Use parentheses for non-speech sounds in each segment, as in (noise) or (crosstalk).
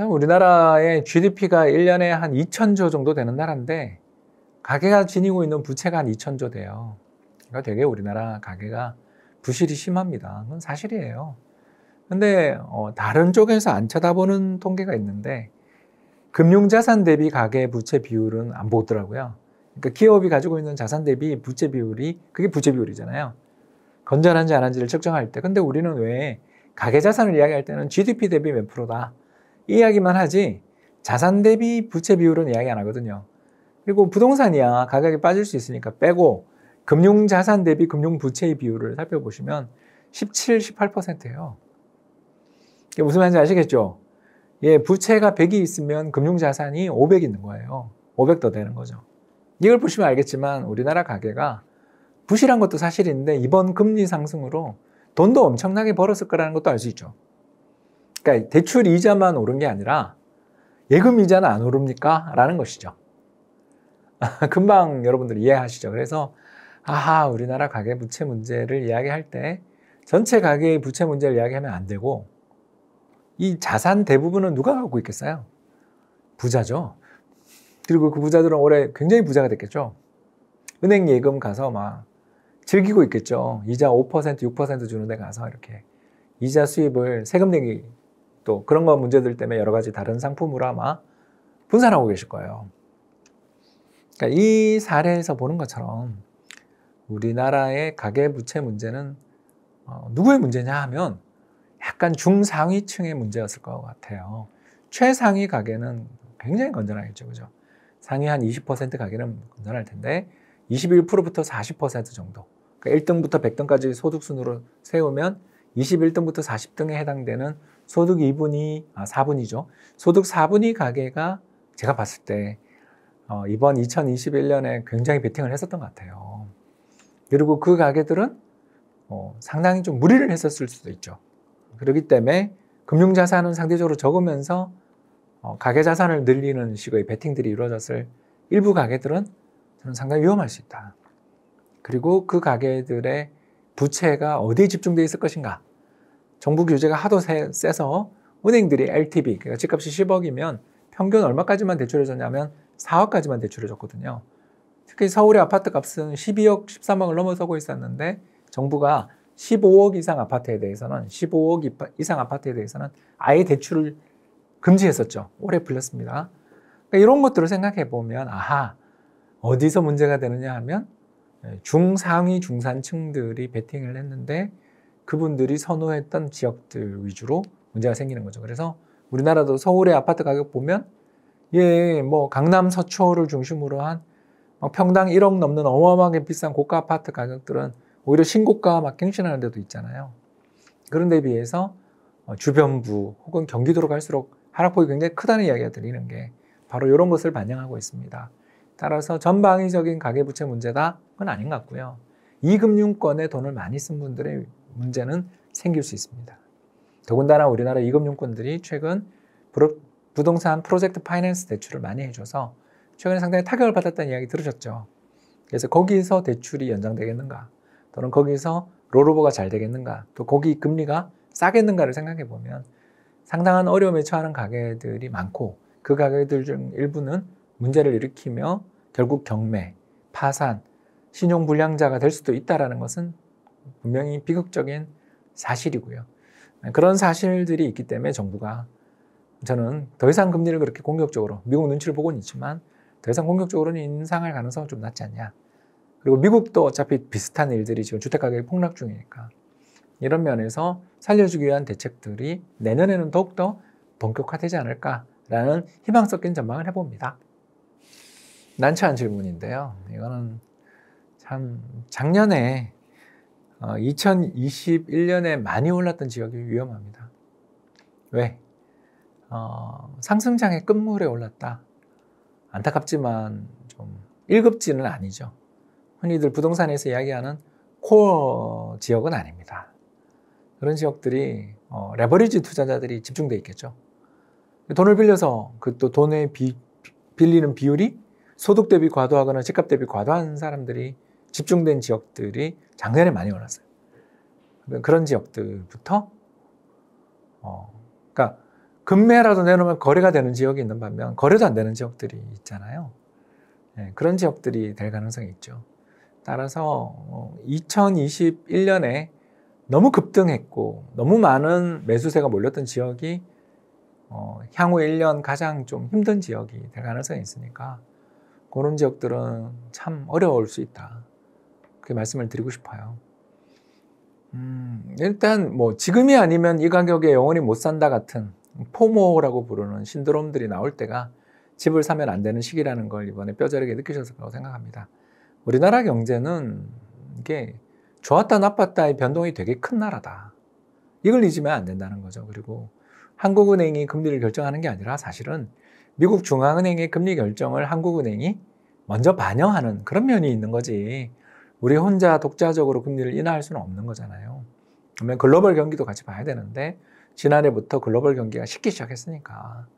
우리나라의 GDP가 1년에 한 2천조 정도 되는 나라인데 가계가 지니고 있는 부채가 한 2천조 돼요. 그러니까 되게 우리나라 가계가 부실이 심합니다. 그건 사실이에요. 근데 어, 다른 쪽에서 안 쳐다보는 통계가 있는데 금융자산 대비 가계 부채 비율은 안 보더라고요. 그러니까 기업이 가지고 있는 자산 대비 부채 비율이 그게 부채 비율이잖아요. 건전한지 안 한지를 측정할 때. 근데 우리는 왜 가계 자산을 이야기할 때는 GDP 대비 몇 프로다. 이야기만 하지 자산 대비 부채 비율은 이야기 안 하거든요. 그리고 부동산이야 가격이 빠질 수 있으니까 빼고 금융 자산 대비 금융 부채의 비율을 살펴보시면 17, 18%예요. 이게 무슨 말인지 아시겠죠? 예, 부채가 100이 있으면 금융 자산이 500 있는 거예요. 500 더 되는 거죠. 이걸 보시면 알겠지만 우리나라 가계가 부실한 것도 사실인데 이번 금리 상승으로 돈도 엄청나게 벌었을 거라는 것도 알 수 있죠. 그러니까 대출 이자만 오른 게 아니라 예금 이자는 안 오릅니까? 라는 것이죠. (laughs) 금방 여러분들 이해하시죠. 그래서 아하 우리나라 가계 부채 문제를 이야기할 때 전체 가계의 부채 문제를 이야기하면 안 되고 이 자산 대부분은 누가 갖고 있겠어요? 부자죠. 그리고 그 부자들은 올해 굉장히 부자가 됐겠죠. 은행 예금 가서 막 즐기고 있겠죠. 이자 5%, 6% 주는 데 가서 이렇게 이자 수입을 세금 내기 또 그런 거 문제들 때문에 여러 가지 다른 상품으로 아마 분산하고 계실 거예요. 그러니까 이 사례에서 보는 것처럼 우리나라의 가계부채 문제는 어, 누구의 문제냐 하면 약간 중상위층의 문제였을 것 같아요. 최상위 가계는 굉장히 건전하겠죠. 그죠? 상위 한 20%가계는 건전할 텐데 21%부터 40% 정도. 그러니까 1등부터 100등까지 소득순으로 세우면 21등부터 40등에 해당되는 소득 2분이, 아, 4분이죠. 소득 4분이 가게가 제가 봤을 때 어, 이번 2021년에 굉장히 베팅을 했었던 것 같아요. 그리고 그 가게들은 어, 상당히 좀 무리를 했었을 수도 있죠. 그렇기 때문에 금융자산은 상대적으로 적으면서 어, 가게 자산을 늘리는 식의 베팅들이 이루어졌을 일부 가게들은 저는 상당히 위험할 수 있다. 그리고 그 가게들의 부채가 어디에 집중되어 있을 것인가? 정부 규제가 하도 세, 서 은행들이 LTV, 그러니까 집값이 10억이면 평균 얼마까지만 대출해줬냐면 4억까지만 대출해줬거든요. 특히 서울의 아파트 값은 12억, 13억을 넘어서고 있었는데 정부가 15억 이상 아파트에 대해서는 15억 이상 아파트에 대해서는 아예 대출을 금지했었죠. 오래 불렸습니다 그러니까 이런 것들을 생각해 보면 아하 어디서 문제가 되느냐 하면 예, 중상위 중산층들이 베팅을 했는데 그분들이 선호했던 지역들 위주로 문제가 생기는 거죠. 그래서 우리나라도 서울의 아파트 가격 보면 예, 뭐 강남 서초를 중심으로 한 평당 1억 넘는 어마어마하게 비싼 고가 아파트 가격들은 오히려 신고가 막 갱신하는 데도 있잖아요. 그런 데 비해서 어, 주변부 혹은 경기도로 갈수록 하락폭이 굉장히 크다는 이야기가 들리는 게 바로 이런 것을 반영하고 있습니다. 따라서 전방위적인 가계부채 문제다? 그건 아닌 것 같고요. 이금융권에 돈을 많이 쓴 분들의 문제는 생길 수 있습니다. 더군다나 우리나라 이금융권들이 최근 부동산 프로젝트 파이낸스 대출을 많이 해줘서 최근에 상당히 타격을 받았다는 이야기 들으셨죠. 그래서 거기서 대출이 연장되겠는가, 또는 거기서 롤오버가 잘 되겠는가, 또 거기 금리가 싸겠는가를 생각해 보면 상당한 어려움에 처하는 가게들이 많고 그 가게들 중 일부는 문제를 일으키며 결국 경매, 파산, 신용불량자가 될 수도 있다는 것은 분명히 비극적인 사실이고요. 그런 사실들이 있기 때문에 정부가 저는 더 이상 금리를 그렇게 공격적으로 미국 눈치를 보고는 있지만 더 이상 공격적으로는 인상할 가능성은 좀 낮지 않냐. 그리고 미국도 어차피 비슷한 일들이 지금 주택 가격이 폭락 중이니까 이런 면에서 살려주기 위한 대책들이 내년에는 더욱더 본격화되지 않을까라는 희망 섞인 전망을 해봅니다. 난처한 질문인데요. 이거는 참 작년에 2021년에 어, 많이 올랐던 지역이 위험합니다. 왜? 어, 상승장의 끝물에 올랐다. 안타깝지만 좀 1급지는 아니죠. 흔히들 부동산에서 이야기하는 코어 지역은 아닙니다. 그런 지역들이 어, 레버리지 투자자들이 집중돼 있겠죠. 돈을 빌려서 그 또 돈에 비, 빌리는 비율이 소득 대비 과도하거나 집값 대비 과도한 사람들이 집중된 지역들이 작년에 많이 올랐어요. 그런 지역들부터 어, 그러니까 금매라도 내놓으면 거래가 되는 지역이 있는 반면 거래도 안 되는 지역들이 있잖아요. 네, 그런 지역들이 될 가능성이 있죠. 따라서 2021년에 어, 너무 급등했고 너무 많은 매수세가 몰렸던 지역이 어, 향후 1년 가장 좀 힘든 지역이 될 가능성이 있으니까 그런 지역들은 참 어려울 수 있다. 그렇게 말씀을 드리고 싶어요. 음, 일단 뭐 지금이 아니면 이 가격에 영원히 못 산다 같은 포모라고 부르는 신드롬들이 나올 때가 집을 사면 안 되는 시기라는 걸 이번에 뼈저리게 느끼셨을 거라고 생각합니다. 우리나라 경제는 이게 좋았다 나빴다의 변동이 되게 큰 나라다. 이걸 잊으면 안 된다는 거죠. 그리고 한국은행이 금리를 결정하는 게 아니라 사실은 미국 중앙은행의 금리 결정을 한국은행이 먼저 반영하는 그런 면이 있는 거지. 우리 혼자 독자적으로 금리를 인하할 수는 없는 거잖아요. 그러면 글로벌 경기도 같이 봐야 되는데 지난해부터 글로벌 경기가 식기 시작했으니까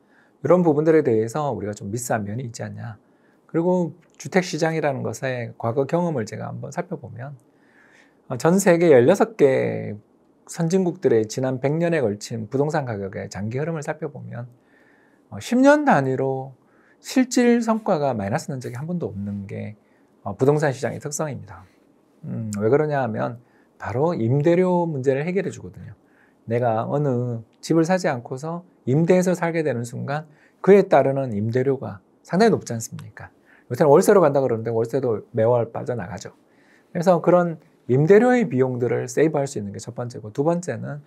이런 부분들에 대해서 우리가 좀 미스한 면이 있지 않냐. 그리고 주택 시장이라는 것의 과거 경험을 제가 한번 살펴보면 어, 전 세계 16개 선진국들의 지난 100년에 걸친 부동산 가격의 장기 흐름을 살펴보면 10년 어, 단위로 실질 성과가 마이너스 난 적이 한 번도 없는 게 어, 부동산 시장의 특성입니다. 음, 왜 그러냐 하면 바로 임대료 문제를 해결해 주거든요. 내가 어느 집을 사지 않고서 임대해서 살게 되는 순간 그에 따르는 임대료가 상당히 높지 않습니까? 요새는 월세로 간다 그러는데 월세도 매월 빠져나가죠. 그래서 그런 임대료의 비용들을 세이브할 수 있는 게 첫 번째고 두 번째는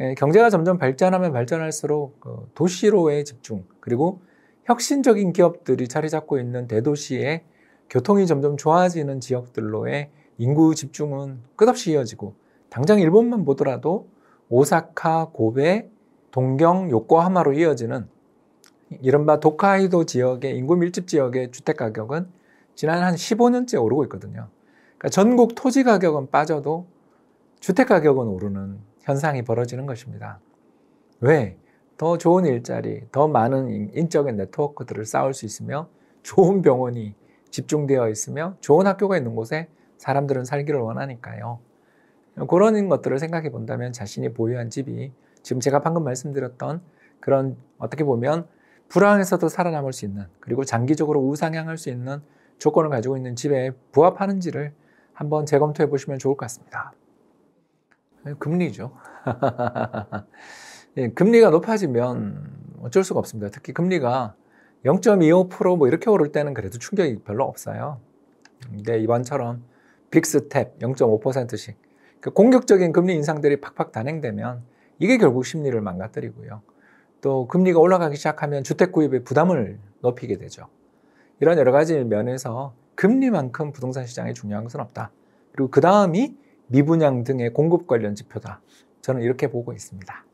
예, 경제가 점점 발전하면 발전할수록 어, 도시로의 집중 그리고 혁신적인 기업들이 자리 잡고 있는 대도시의 교통이 점점 좋아지는 지역들로의 인구 집중은 끝없이 이어지고 당장 일본만 보더라도 오사카, 고베, 동경, 요코하마로 이어지는 이른바 도카이도 지역의 인구 밀집 지역의 주택 가격은 지난 한 15년째 오르고 있거든요. 그러니까 전국 토지 가격은 빠져도 주택 가격은 오르는 현상이 벌어지는 것입니다. 왜? 더 좋은 일자리, 더 많은 인적인 네트워크들을 쌓을 수 있으며 좋은 병원이 집중되어 있으며 좋은 학교가 있는 곳에 사람들은 살기를 원하니까요. 그런 것들을 생각해 본다면 자신이 보유한 집이 지금 제가 방금 말씀드렸던 그런 어떻게 보면 불황에서도 살아남을 수 있는 그리고 장기적으로 우상향할 수 있는 조건을 가지고 있는 집에 부합하는지를 한번 재검토해 보시면 좋을 것 같습니다. 예, 금리죠. (laughs) 예, 금리가 높아지면 어쩔 수가 없습니다. 특히 금리가 0.25%뭐 이렇게 오를 때는 그래도 충격이 별로 없어요. 근데 이번처럼 빅스텝 0.5%씩 그 그러니까 공격적인 금리 인상들이 팍팍 단행되면 이게 결국 심리를 망가뜨리고요. 또 금리가 올라가기 시작하면 주택 구입의 부담을 높이게 되죠. 이런 여러 가지 면에서 금리만큼 부동산 시장에 중요한 것은 없다. 그리고 그 다음이 미분양 등의 공급 관련 지표다. 저는 이렇게 보고 있습니다.